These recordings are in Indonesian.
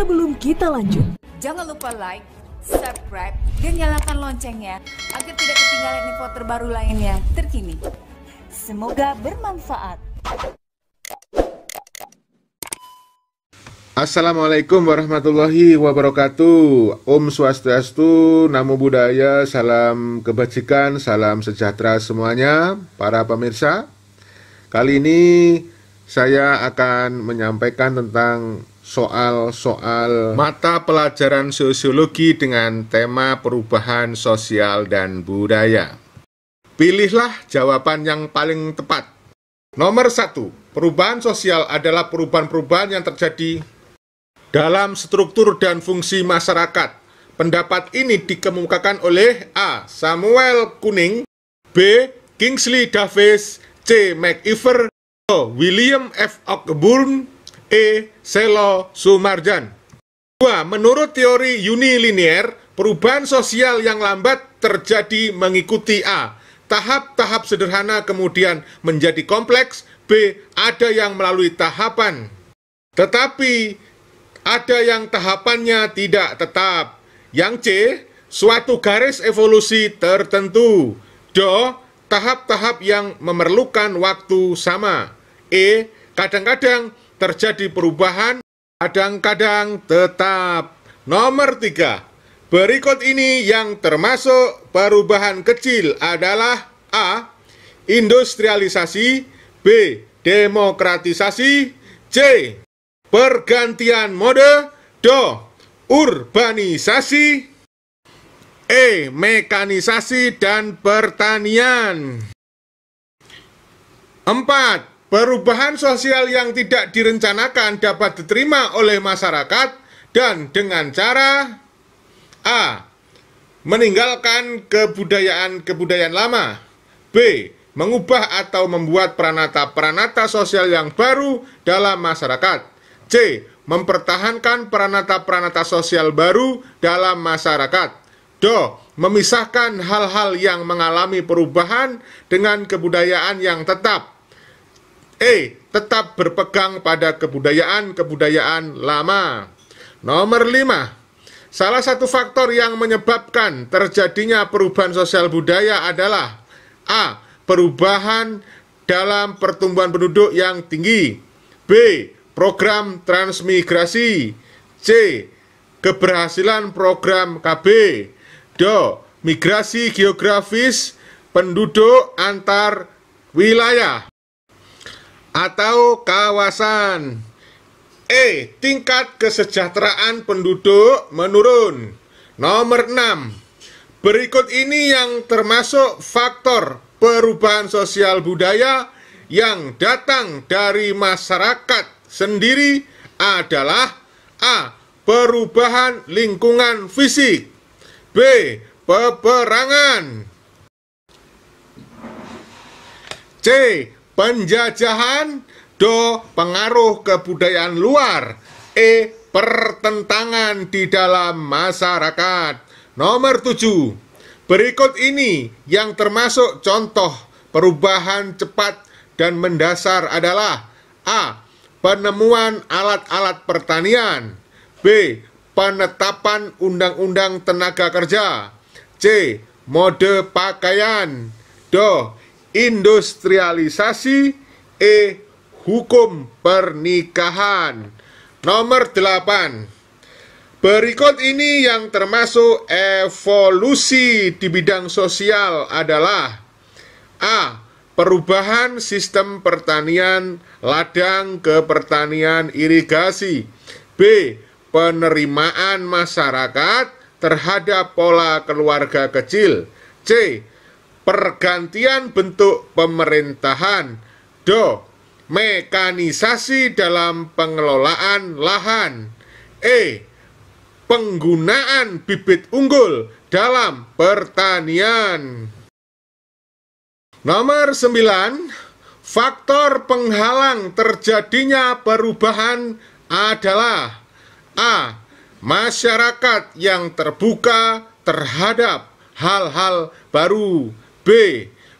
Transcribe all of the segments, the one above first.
Sebelum kita lanjut, jangan lupa like, subscribe, dan nyalakan loncengnya agar tidak ketinggalan info terbaru lainnya terkini. Semoga bermanfaat. Assalamualaikum warahmatullahi wabarakatuh Om Swastiastu, Namo Buddhaya, Salam Kebajikan, Salam Sejahtera semuanya Para pemirsa Kali ini saya akan menyampaikan tentang soal-soal mata pelajaran sosiologi dengan tema perubahan sosial dan budaya. Pilihlah jawaban yang paling tepat. Nomor satu, perubahan sosial adalah perubahan-perubahan yang terjadi dalam struktur dan fungsi masyarakat. Pendapat ini dikemukakan oleh A. Samuel Kuning, B. Kingsley Davis, C. McIver, William F. Ogburn, E. Selo Sumarjan. 2. Menurut teori unilinear, perubahan sosial yang lambat terjadi mengikuti A. Tahap-tahap sederhana kemudian menjadi kompleks, B. Ada yang melalui tahapan. Tetapi ada yang tahapannya tidak tetap. Yang C. Suatu garis evolusi tertentu. D. tahap-tahap yang memerlukan waktu sama. E, kadang-kadang terjadi perubahan, kadang-kadang tetap. Nomor tiga, berikut ini yang termasuk perubahan kecil adalah A. Industrialisasi B. Demokratisasi C. Pergantian mode d Urbanisasi E. Mekanisasi dan pertanian 4. Perubahan sosial yang tidak direncanakan dapat diterima oleh masyarakat dan dengan cara A. Meninggalkan kebudayaan-kebudayaan lama B. Mengubah atau membuat peranata-peranata sosial yang baru dalam masyarakat C. Mempertahankan peranata-peranata sosial baru dalam masyarakat d. Memisahkan hal-hal yang mengalami perubahan dengan kebudayaan yang tetap E. Tetap berpegang pada kebudayaan-kebudayaan lama. Nomor 5. Salah satu faktor yang menyebabkan terjadinya perubahan sosial budaya adalah A. Perubahan dalam pertumbuhan penduduk yang tinggi B. Program transmigrasi C. Keberhasilan program KB D. Migrasi geografis penduduk antar wilayah atau kawasan. E. Tingkat kesejahteraan penduduk menurun. Nomor 6. Berikut ini yang termasuk faktor perubahan sosial budaya yang datang dari masyarakat sendiri adalah A. Perubahan lingkungan fisik B. Peperangan C penjajahan, do pengaruh kebudayaan luar, e pertentangan di dalam masyarakat. Nomor 7. Berikut ini yang termasuk contoh perubahan cepat dan mendasar adalah A. Penemuan alat-alat pertanian B. Penetapan undang-undang tenaga kerja C. Mode pakaian D industrialisasi E hukum pernikahan. Nomor 8. Berikut ini yang termasuk evolusi di bidang sosial adalah A. Perubahan sistem pertanian ladang ke pertanian irigasi. B. Penerimaan masyarakat terhadap pola keluarga kecil. C pergantian bentuk pemerintahan. Do. Mekanisasi dalam pengelolaan lahan. E. Penggunaan bibit unggul dalam pertanian. Nomor 9, faktor penghalang terjadinya perubahan adalah A. Masyarakat yang terbuka terhadap hal-hal baru B.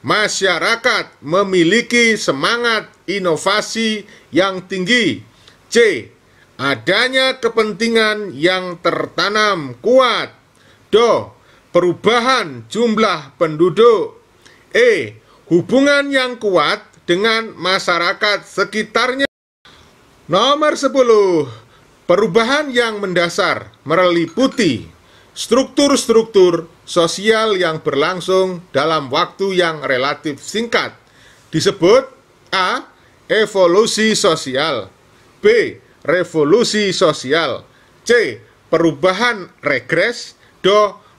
Masyarakat memiliki semangat inovasi yang tinggi. C. Adanya kepentingan yang tertanam kuat. D. Perubahan jumlah penduduk. E. Hubungan yang kuat dengan masyarakat sekitarnya. Nomor 10. Perubahan yang mendasar meliputi struktur-struktur sosial yang berlangsung dalam waktu yang relatif singkat. Disebut A. Evolusi sosial B. Revolusi sosial C. Perubahan regres D.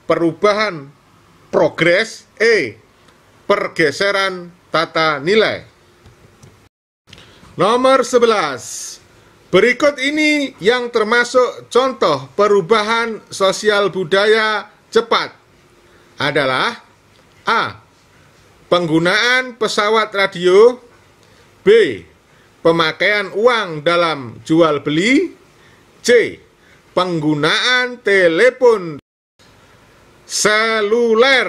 Perubahan progres E. Pergeseran tata nilai Nomor 11 Berikut ini yang termasuk contoh perubahan sosial budaya cepat adalah A. Penggunaan pesawat radio B. Pemakaian uang dalam jual beli C. Penggunaan telepon seluler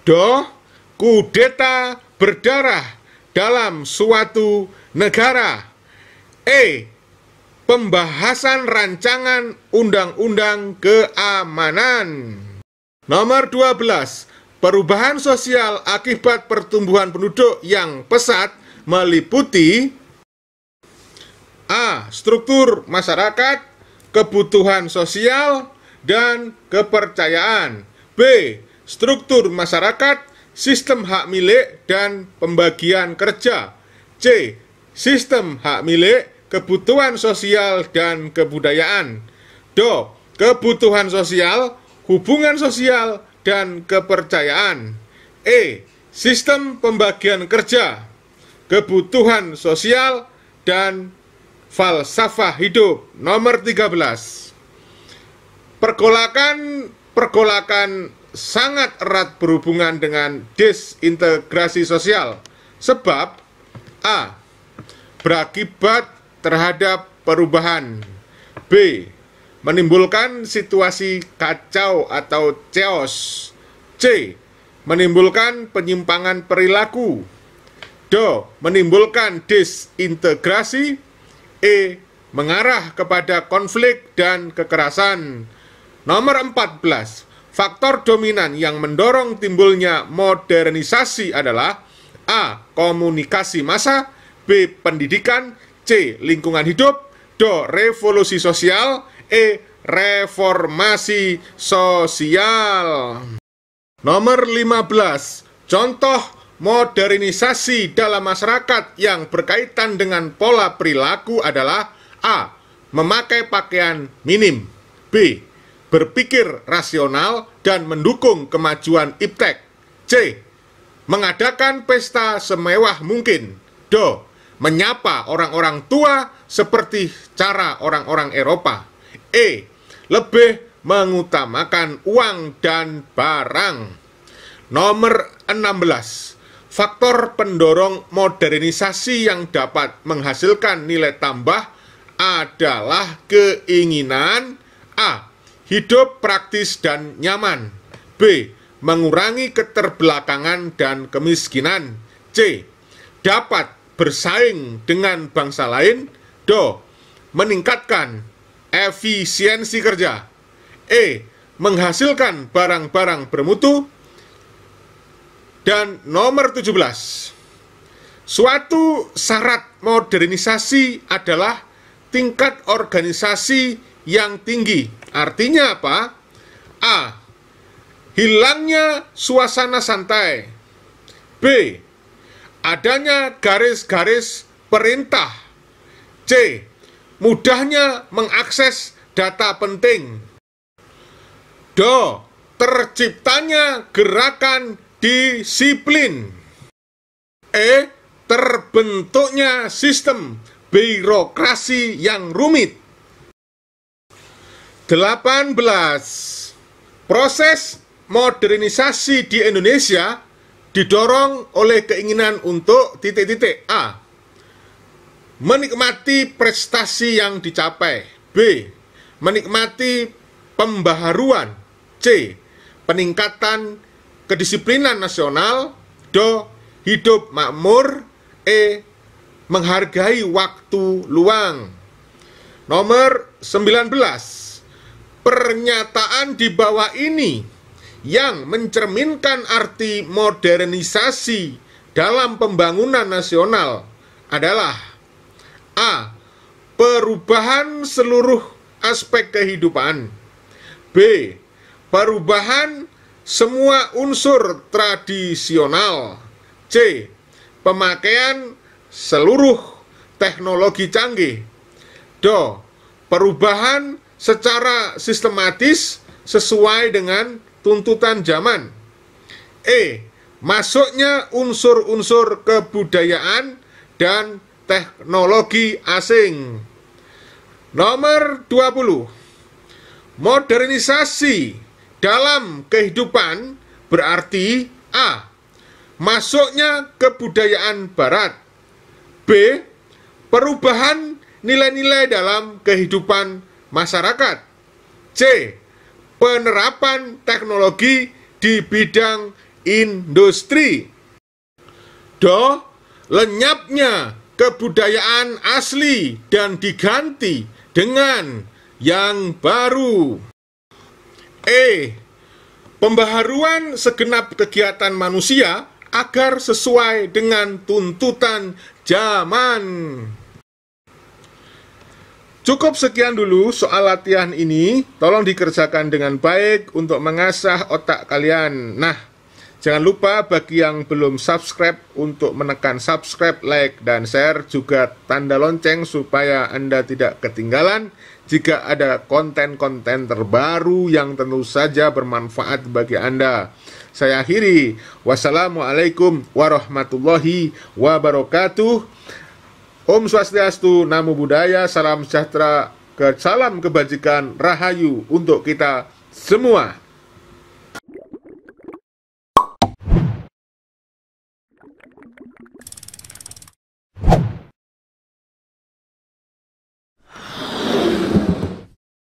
d. Kudeta berdarah dalam suatu negara E. Pembahasan Rancangan Undang-Undang Keamanan Nomor 12. Perubahan sosial akibat pertumbuhan penduduk yang pesat meliputi A. Struktur masyarakat, kebutuhan sosial, dan kepercayaan B. Struktur masyarakat, sistem hak milik, dan pembagian kerja C. Sistem hak milik, kebutuhan sosial dan kebudayaan. Do, kebutuhan sosial, hubungan sosial, dan kepercayaan. E, sistem pembagian kerja, kebutuhan sosial, dan falsafah hidup. Nomor 13. Pergolakan pergolakan sangat erat berhubungan dengan disintegrasi sosial sebab A. berakibat terhadap perubahan. B. Menimbulkan situasi kacau atau chaos. C. Menimbulkan penyimpangan perilaku. D. Menimbulkan disintegrasi. E. Mengarah kepada konflik dan kekerasan. Nomor 14. Faktor dominan yang mendorong timbulnya modernisasi adalah A. Komunikasi massa B. Pendidikan Lingkungan hidup D. Revolusi sosial E. Reformasi sosial Nomor 15 Contoh modernisasi dalam masyarakat yang berkaitan dengan pola perilaku adalah A. Memakai pakaian minim B. Berpikir rasional dan mendukung kemajuan iptek C. Mengadakan pesta semewah mungkin D menyapa orang-orang tua seperti cara orang-orang Eropa. E. Lebih mengutamakan uang dan barang. Nomor 16. Faktor pendorong modernisasi yang dapat menghasilkan nilai tambah adalah keinginan A. Hidup praktis dan nyaman. B. Mengurangi keterbelakangan dan kemiskinan. C. Dapat bersaing dengan bangsa lain. Do, meningkatkan efisiensi kerja. E, menghasilkan barang-barang bermutu. Dan nomor 17, suatu syarat modernisasi adalah tingkat organisasi yang tinggi. Artinya apa? A. Hilangnya suasana santai. B adanya garis-garis perintah. C. Mudahnya mengakses data penting. D. Terciptanya gerakan disiplin. E. Terbentuknya sistem birokrasi yang rumit. 18. Proses modernisasi di Indonesia didorong oleh keinginan untuk titik-titik A. Menikmati prestasi yang dicapai. B. Menikmati pembaharuan. C. Peningkatan kedisiplinan nasional. D. Hidup makmur. E. Menghargai waktu luang. Nomor 19. Pernyataan di bawah ini yang mencerminkan arti modernisasi dalam pembangunan nasional adalah A. Perubahan seluruh aspek kehidupan B. Perubahan semua unsur tradisional C. Pemakaian seluruh teknologi canggih d. Perubahan secara sistematis sesuai dengan tuntutan zaman. E. Masuknya unsur-unsur kebudayaan dan teknologi asing. Nomor 20. Modernisasi dalam kehidupan berarti A. Masuknya kebudayaan barat. B. Perubahan nilai-nilai dalam kehidupan masyarakat. C penerapan teknologi di bidang industri. Do, lenyapnya kebudayaan asli dan diganti dengan yang baru. E. Pembaharuan segenap kegiatan manusia agar sesuai dengan tuntutan zaman. Cukup sekian dulu soal latihan ini. Tolong dikerjakan dengan baik untuk mengasah otak kalian. Nah, jangan lupa bagi yang belum subscribe untuk menekan subscribe, like, dan share. Juga tanda lonceng supaya Anda tidak ketinggalan jika ada konten-konten terbaru yang tentu saja bermanfaat bagi Anda. Saya akhiri. Wassalamualaikum warahmatullahi wabarakatuh. Om Swastiastu, Namo Buddhaya, Salam Sejahtera, ke Salam Kebajikan, Rahayu untuk kita semua.